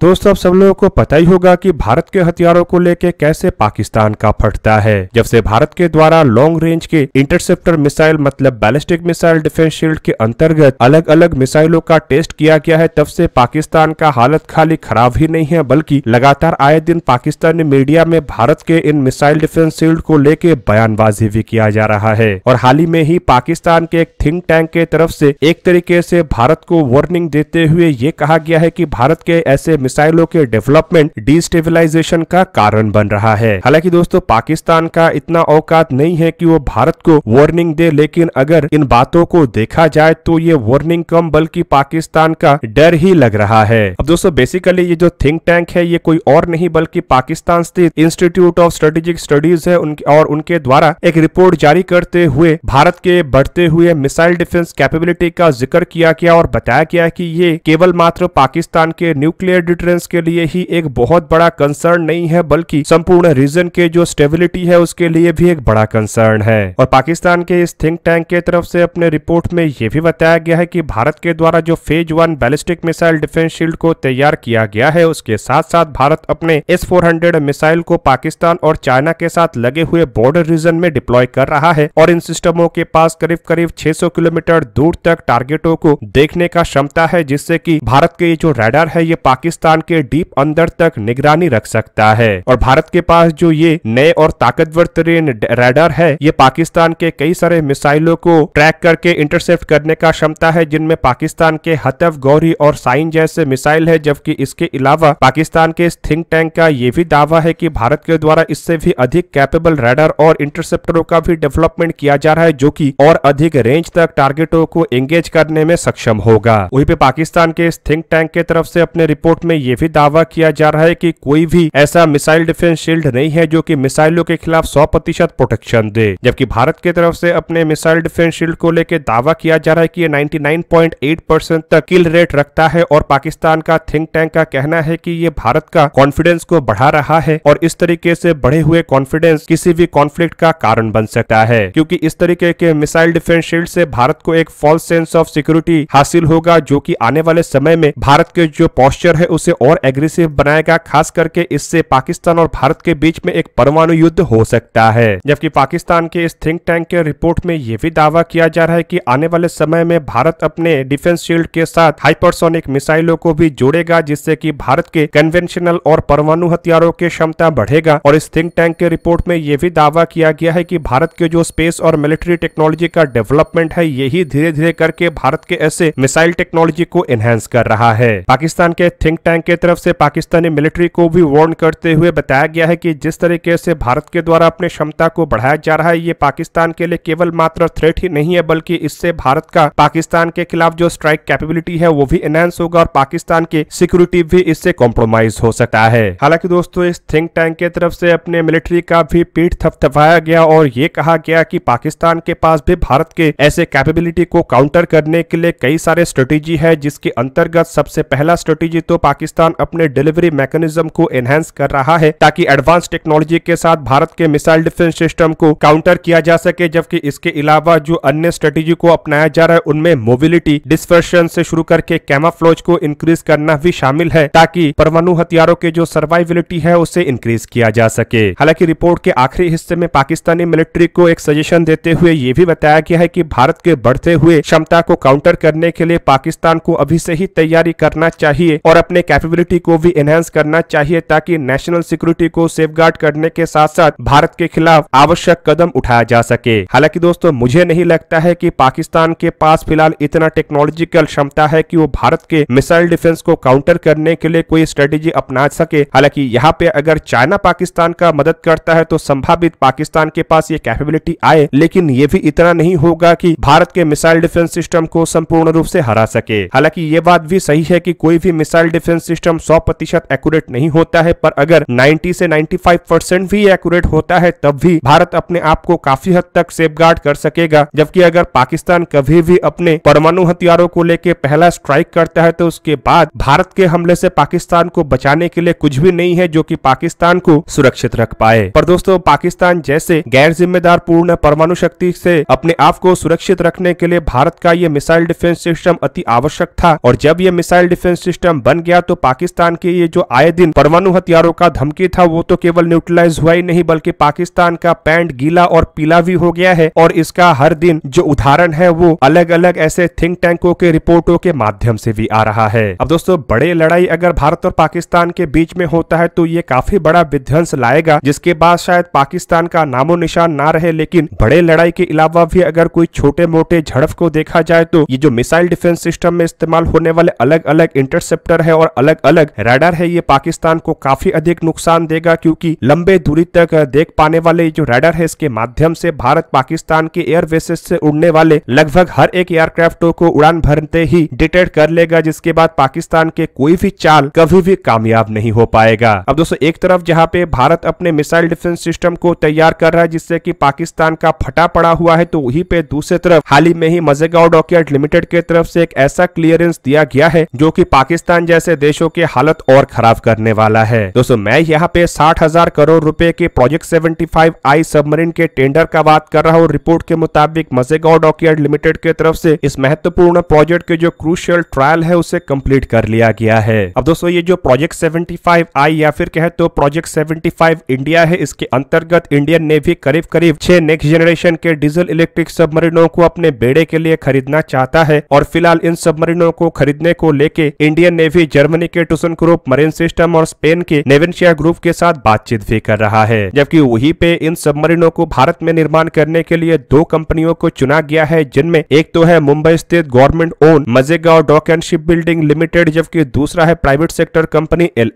दोस्तों अब सब लोगों को पता ही होगा कि भारत के हथियारों को लेके कैसे पाकिस्तान का फटता है जब से भारत के द्वारा लॉन्ग रेंज के इंटरसेप्टर मिसाइल मतलब बैलिस्टिक मिसाइल डिफेंस शील्ड के अंतर्गत अलग अलग मिसाइलों का टेस्ट किया गया है तब से पाकिस्तान का हालत खाली खराब ही नहीं है बल्कि लगातार आए दिन पाकिस्तानी मीडिया में भारत के इन मिसाइल डिफेंस शील्ड को लेके बयानबाजी भी किया जा रहा है और हाल ही में ही पाकिस्तान के एक थिंक टैंक के तरफ से एक तरीके से भारत को वार्निंग देते हुए ये कहा गया है की भारत के ऐसे मिसाइलों के डेवलपमेंट डिस्टेबिलाईजेशन का कारण बन रहा है हालांकि दोस्तों पाकिस्तान का इतना औकात नहीं है कि वो भारत को वार्निंग दे लेकिन अगर इन बातों को देखा जाए तो ये वार्निंग कम बल्कि पाकिस्तान का डर ही लग रहा है अब दोस्तों बेसिकली ये जो थिंक टैंक है ये कोई और नहीं बल्कि पाकिस्तान स्थित इंस्टीट्यूट ऑफ स्ट्रेटेजिक स्टडीज है उनके और उनके द्वारा एक रिपोर्ट जारी करते हुए भारत के बढ़ते हुए मिसाइल डिफेंस कैपेबिलिटी का जिक्र किया गया और बताया गया की ये केवल मात्र पाकिस्तान के न्यूक्लियर ट्रेन के लिए ही एक बहुत बड़ा कंसर्न नहीं है बल्कि संपूर्ण रीजन के जो स्टेबिलिटी है उसके लिए भी एक बड़ा कंसर्न है और पाकिस्तान के इस थिंक टैंक के तरफ से अपने रिपोर्ट में यह भी बताया गया है कि भारत के द्वारा जो phase one ballistic missile defence shield को तैयार किया गया है उसके साथ साथ भारत अपने एस फोर मिसाइल को पाकिस्तान और चाइना के साथ लगे हुए बॉर्डर रीजन में डिप्लॉय कर रहा है और इन सिस्टमों के पास करीब करीब 600 किलोमीटर दूर तक टारगेटों को देखने का क्षमता है जिससे कि भारत के ये जो रेडर है ये पाकिस्तान पाकिस्तान के डीप अंदर तक निगरानी रख सकता है और भारत के पास जो ये नए और ताकतवर तरीन रेडर है ये पाकिस्तान के कई सारे मिसाइलों को ट्रैक करके इंटरसेप्ट करने का क्षमता है जिनमें पाकिस्तान के हतफ गौरी और साइन जैसे मिसाइल है जबकि इसके अलावा पाकिस्तान के थिंक टैंक का ये भी दावा है की भारत के द्वारा इससे भी अधिक कैपेबल रेडर और इंटरसेप्टरों का भी डेवलपमेंट किया जा रहा है जो की और अधिक रेंज तक टारगेटों को एंगेज करने में सक्षम होगा वही पे पाकिस्तान के थिंक टैंक के तरफ से अपने रिपोर्ट में में ये भी दावा किया जा रहा है कि कोई भी ऐसा मिसाइल डिफेंस शील्ड नहीं है जो कि मिसाइलों के खिलाफ सौ प्रतिशत प्रोटेक्शन दे जबकि भारत की तरफ से अपने मिसाइल डिफेंस शील्ड को लेकर दावा किया जा रहा है कि ये 99.8 परसेंट तक किल रेट रखता है और पाकिस्तान का थिंक टैंक का कहना है की ये भारत का कॉन्फिडेंस को बढ़ा रहा है और इस तरीके से बढ़े हुए कॉन्फिडेंस किसी भी कॉन्फ्लिक्ट का कारण बन सकता है क्योंकि इस तरीके के मिसाइल डिफेंस शील्ड से भारत को एक फॉल्स सेंस ऑफ सिक्योरिटी हासिल होगा जो कि आने वाले समय में भारत के जो पॉस्चर है उस उसे और एग्रेसिव बनाएगा खास करके इससे पाकिस्तान और भारत के बीच में एक परमाणु युद्ध हो सकता है जबकि पाकिस्तान के इस थिंक टैंक के रिपोर्ट में यह भी दावा किया जा रहा है की आने वाले समय में भारत अपने डिफेंस शील्ड के साथ हाइपरसोनिक मिसाइलों को भी जोड़ेगा जिससे की भारत के कन्वेंशनल और परमाणु हथियारों की क्षमता बढ़ेगा और इस थिंक टैंक के रिपोर्ट में यह भी दावा किया गया है की भारत के जो स्पेस और मिलिट्री टेक्नोलॉजी का डेवलपमेंट है यही धीरे धीरे करके भारत के ऐसे मिसाइल टेक्नोलॉजी को एनहेंस कर रहा है पाकिस्तान के थिंक टैंक बैंक की तरफ से पाकिस्तानी मिलिट्री को भी वार्न करते हुए बताया गया है कि जिस तरीके से भारत के द्वारा अपने क्षमता को बढ़ाया जा रहा है ये पाकिस्तान के लिए केवल मात्र थ्रेट ही नहीं है बल्कि इससे भारत का पाकिस्तान के खिलाफ जो स्ट्राइक कैपेबिलिटी है वो भी एनहेंस होगा और पाकिस्तान की सिक्योरिटी भी इससे कॉम्प्रोमाइज हो सकता है हालांकि दोस्तों इस थिंक टैंक की तरफ से अपने मिलिट्री का भी पीठ थपथपाया गया और ये कहा गया की पाकिस्तान के पास भी भारत के ऐसे कैपेबिलिटी को काउंटर करने के लिए कई सारे स्ट्रेटेजी है जिसके अंतर्गत सबसे पहला स्ट्रेटेजी तो पाकिस्तान पाकिस्तान अपने डिलीवरी मैकेनिज्म को एनहेंस कर रहा है ताकि एडवांस टेक्नोलॉजी के साथ भारत के मिसाइल डिफेंस सिस्टम को काउंटर किया जा सके जबकि इसके अलावा जो अन्य स्ट्रेटेजी को अपनाया जा रहा है उनमें मोबिलिटी डिस्पर्शन से शुरू करके कैमाफ्लोज को इंक्रीज करना भी शामिल है ताकि परमाणु हथियारों के जो सर्वाइविलिटी है उसे इंक्रीज किया जा सके हालांकि रिपोर्ट के आखिरी हिस्से में पाकिस्तानी मिलिट्री को एक सजेशन देते हुए ये भी बताया गया है की भारत के बढ़ते हुए क्षमता को काउंटर करने के लिए पाकिस्तान को अभी से ही तैयारी करना चाहिए और अपने कैपेबिलिटी को भी एनहेंस करना चाहिए ताकि नेशनल सिक्योरिटी को सेफ करने के साथ साथ भारत के खिलाफ आवश्यक कदम उठाया जा सके हालांकि दोस्तों मुझे नहीं लगता है की पाकिस्तान के पास फिलहाल इतना टेक्नोलॉजिकल क्षमता है की वो भारत के मिसाइल डिफेंस को काउंटर करने के लिए कोई स्ट्रेटेजी अपना सके हालांकि यहाँ पे अगर चाइना पाकिस्तान का मदद करता है तो संभावित पाकिस्तान के पास ये कैपेबिलिटी आए लेकिन ये भी इतना नहीं होगा की भारत के मिसाइल डिफेंस सिस्टम को संपूर्ण रूप ऐसी हरा सके हालांकि ये बात भी सही है की कोई भी मिसाइल डिफेंस डिसीजन सिस्टम 100 प्रतिशत एक्यूरेट नहीं होता है पर अगर 90 से 95 परसेंट भी एक्यूरेट होता है तब भी भारत अपने आप को काफी हद तक सेफ कर सकेगा जबकि अगर पाकिस्तान कभी भी अपने परमाणु हथियारों को लेकर पहला स्ट्राइक करता है तो उसके बाद भारत के हमले से पाकिस्तान को बचाने के लिए कुछ भी नहीं है जो की पाकिस्तान को सुरक्षित रख पाए पर दोस्तों पाकिस्तान जैसे गैर जिम्मेदार पूर्ण परमाणु शक्ति से अपने आप को सुरक्षित रखने के लिए भारत का ये मिसाइल डिफेंस सिस्टम अति आवश्यक था और जब ये मिसाइल डिफेंस सिस्टम बन गया तो पाकिस्तान के ये जो आए दिन परमाणु हथियारों का धमकी था वो तो केवल न्यूट्रलाइज हुआ ही नहीं बल्कि पाकिस्तान का पैंट गीला और पीला भी हो गया है और इसका हर दिन जो उदाहरण है वो अलग अलग ऐसे थिंक टैंकों के रिपोर्टों के माध्यम से भी आ रहा है अब दोस्तों बड़े लड़ाई अगर भारत और पाकिस्तान के बीच में होता है तो ये काफी बड़ा विध्वंस लाएगा जिसके बाद शायद पाकिस्तान का नामो निशान ना रहे लेकिन बड़े लड़ाई के अलावा भी अगर कोई छोटे मोटे झड़प को देखा जाए तो ये जो मिसाइल डिफेंस सिस्टम में इस्तेमाल होने वाले अलग अलग इंटरसेप्टर है और अलग अलग रडार है ये पाकिस्तान को काफी अधिक नुकसान देगा क्योंकि लंबे दूरी तक देख पाने वाले जो रडार है इसके माध्यम से भारत पाकिस्तान के एयर बेसिस से उड़ने वाले लगभग हर एक एयरक्राफ्टों को उड़ान भरते ही डिटेक्ट कर लेगा जिसके बाद पाकिस्तान के कोई भी चाल कभी भी कामयाब नहीं हो पाएगा अब दोस्तों एक तरफ जहाँ पे भारत अपने मिसाइल डिफेंस सिस्टम को तैयार कर रहा है जिससे की पाकिस्तान का फटा पड़ा हुआ है तो वही पे दूसरे तरफ हाल ही में ही मजेगांव डॉकयार्ड लिमिटेड के तरफ से एक ऐसा क्लियरेंस दिया गया है जो की पाकिस्तान जैसे देशों की हालत और खराब करने वाला है दोस्तों मैं यहाँ पे साठ हजार करोड़ रुपए के प्रोजेक्ट 75 आई सबमरीन के टेंडर का बात कर रहा हूँ रिपोर्ट के मुताबिक मजेगांव डॉकयार्ड लिमिटेड के तरफ से इस महत्वपूर्ण प्रोजेक्ट के जो क्रूशियल ट्रायल है उसे कम्प्लीट कर लिया गया है अब दोस्तों ये जो प्रोजेक्ट सेवेंटी आई या फिर कहे तो प्रोजेक्ट सेवेंटी इंडिया है इसके अंतर्गत इंडियन नेवी करीब करीब छह नेक्स्ट जनरेशन के डीजल इलेक्ट्रिक सबमरीनों को अपने बेड़े के लिए खरीदना चाहता है और फिलहाल इन सबमरीनों को खरीदने को लेके इंडियन नेवी जर्मनी जर्मनी के टूसन ग्रुप मरीन सिस्टम और स्पेन के नेवेंशिया ग्रुप के साथ बातचीत भी कर रहा है जबकि वही पे इन सबमरीनों को भारत में निर्माण करने के लिए दो कंपनियों को चुना गया है जिनमें एक तो है मुंबई स्थित government own Mazagaon dock and ship building limited जबकि दूसरा है प्राइवेट सेक्टर कंपनी एल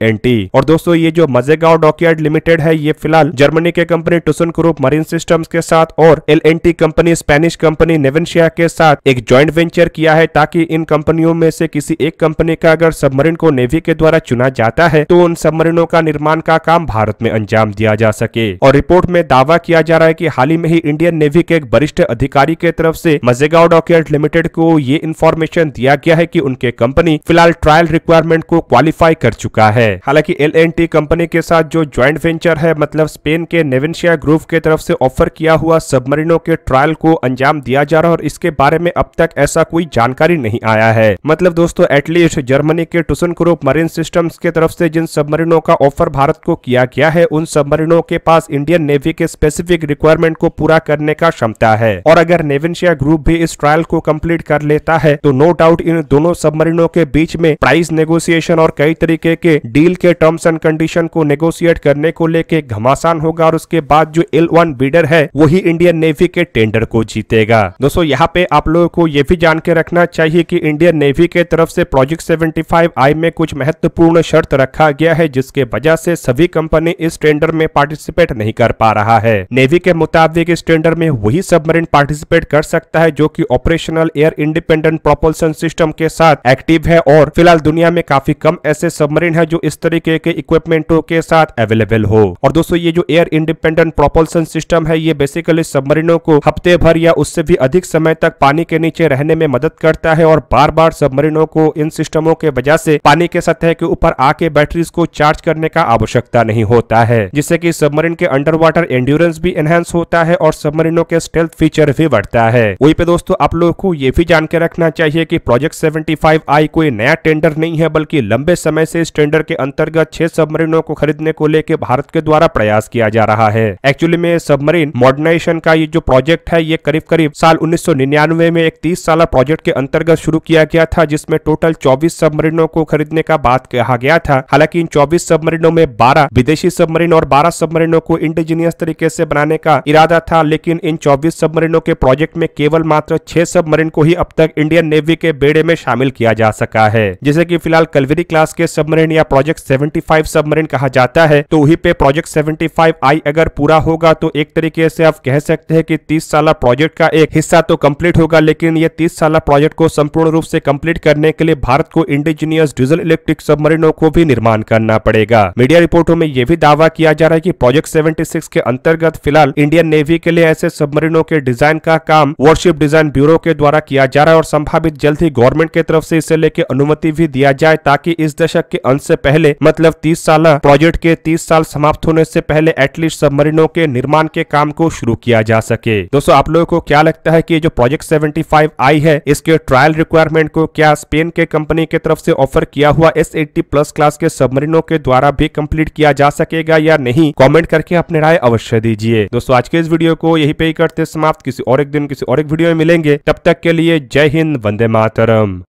और दोस्तों ये जो मजेगांव डॉकयार्ड लिमिटेड है ये फिलहाल जर्मनी के company Thyssen group marine system के साथ और एल कंपनी स्पेनिश कंपनी नेवेंशिया के साथ एक ज्वाइंट वेंचर किया है ताकि इन कंपनियों में से किसी एक कंपनी का अगर सबमरीन को नेवी के द्वारा चुना जाता है तो उन सबमरीनों का निर्माण का काम भारत में अंजाम दिया जा सके और रिपोर्ट में दावा किया जा रहा है की हाल ही में ही इंडियन नेवी के एक वरिष्ठ अधिकारी के तरफ से मजेगांव डॉकयार्ड लिमिटेड को ये इन्फॉर्मेशन दिया गया है की उनके कंपनी फिलहाल ट्रायल रिक्वायरमेंट को क्वालिफाई कर चुका है हालांकि एल कंपनी के साथ जो ज्वाइंट वेंचर है मतलब स्पेन के नेवेंशिया ग्रुप के तरफ से ऑफर किया हुआ सबमरीनों के ट्रायल को अंजाम दिया जा रहा है और इसके बारे में अब तक ऐसा कोई जानकारी नहीं आया है मतलब दोस्तों एटलीस्ट जर्मनी के टूसन ग्रुप मरीन सिस्टम्स के तरफ से जिन सबमरीनों का ऑफर भारत को किया गया है उन सबमरीनों के पास इंडियन नेवी के स्पेसिफिक रिक्वायरमेंट को पूरा करने का क्षमता है और अगर नेवेंशिया ग्रुप भी इस ट्रायल को कम्प्लीट कर लेता है तो नो डाउट इन दोनों सबमरीनों के बीच में प्राइस नेगोसिएशन और कई तरीके के डील के टर्म्स एंड कंडीशन को नेगोशिएट करने को लेकर घमासान होगा और उसके बाद जो एल वन बीडर है वही इंडियन नेवी के टेंडर को जीतेगा दोस्तों यहाँ पे आप लोगों को ये भी जान के रखना चाहिए की इंडियन नेवी के तरफ से प्रोजेक्ट सेवेंटी फाइव आई में में कुछ महत्वपूर्ण शर्त रखा गया है जिसके वजह से सभी कंपनी इस टेंडर में पार्टिसिपेट नहीं कर पा रहा है नेवी के मुताबिक इस टेंडर में वही सबमरीन पार्टिसिपेट कर सकता है जो की operational air independent propulsion system के साथ एक्टिव है और फिलहाल दुनिया में काफी कम ऐसे सबमरीन है जो इस तरीके के इक्विपमेंटो के साथ अवेलेबल हो और दोस्तों ये जो एयर इंडिपेंडेंट प्रोपल्सन सिस्टम है ये बेसिकली सबमरीनों को हफ्ते भर या उससे भी अधिक समय तक पानी के नीचे रहने में मदद करता है और बार बार सबमरीनों को इन सिस्टमों के वजह से पानी के सतह के ऊपर आके बैटरीज को चार्ज करने का आवश्यकता नहीं होता है जिससे की सबमरीन के अंडर वाटर एंड्योरेंस भी एनहेंस होता है और सबमरीनों के स्टेल्थ फीचर भी बढ़ता है वही पे दोस्तों आप लोगों को ये भी जान के रखना चाहिए की प्रोजेक्ट सेवेंटी आई कोई नया टेंडर नहीं है बल्कि लंबे समय से इस टेंडर के अंतर्गत छह सबमरीनों को खरीदने को लेकर भारत के द्वारा प्रयास किया जा रहा है एक्चुअली में सबमरीन मॉडर्नाइजेशन का ये जो प्रोजेक्ट है ये करीब करीब साल 1999 में एक 30 साल प्रोजेक्ट के अंतर्गत शुरू किया गया था जिसमें टोटल 24 सबमरीनों को खरीदने का बात कहा गया था हालांकि इन चौबीस सबमरीनों में बारह विदेशी सबमरीन और बारह सबमरीनों को इंडिजीनियस तरीके से बनाने का इरादा था लेकिन इन चौबीस सबमरीनों के प्रोजेक्ट में केवल मात्र छह सबमरीन को ही अब तक इंडियन नेवी के बेड़े में शामिल किया जा सका है जैसे की फिलहाल कलवेरी क्लास के सबमरीन या प्रोजेक्ट सेवेंटी सबमरीन कहा जाता है तो वही पे प्रोजेक्ट सेवेंटी आई अगर पूरा होगा तो एक तरीके से आप कह सकते हैं कि तीस साल प्रोजेक्ट का एक हिस्सा तो कंप्लीट होगा लेकिन ये तीस साल प्रोजेक्ट को संपूर्ण रूप से कंप्लीट करने के लिए भारत को इंडिजीनियस डीजल इलेक्ट्रिक सबमरीनों को भी निर्माण करना पड़ेगा मीडिया रिपोर्टों में यह भी दावा किया जा रहा है की प्रोजेक्ट सेवेंटी के अंतर्गत फिलहाल इंडियन नेवी के लिए ऐसे सबमरीनों के डिजाइन का काम वॉरशिप डिजाइन ब्यूरो के द्वारा किया जा रहा है और संभावित जल्द ही गवर्नमेंट के तरफ ऐसी इसे लेकर अनुमति भी दिया जाए ताकि इस दशक के अंत ऐसी पहले मतलब तीस साल प्रोजेक्ट के तीस साल समाप्त होने ऐसी पहले एटलीस्ट सबमरीनों के निर्माण के काम को शुरू किया जा सके दोस्तों आप लोगों को क्या लगता है की जो प्रोजेक्ट सेवेंटी आई है इसके ट्रायल रिक्वायरमेंट को क्या स्पेन के कंपनी के तरफ से ऑफर किया किया हुआ एस प्लस क्लास के सबमरीनों के द्वारा भी कम्प्लीट किया जा सकेगा या नहीं कॉमेंट करके अपने राय अवश्य दीजिए दोस्तों आज के इस वीडियो को यही पे ही करते समाप्त किसी और एक दिन किसी और एक वीडियो में मिलेंगे तब तक के लिए जय हिंद वंदे मातरम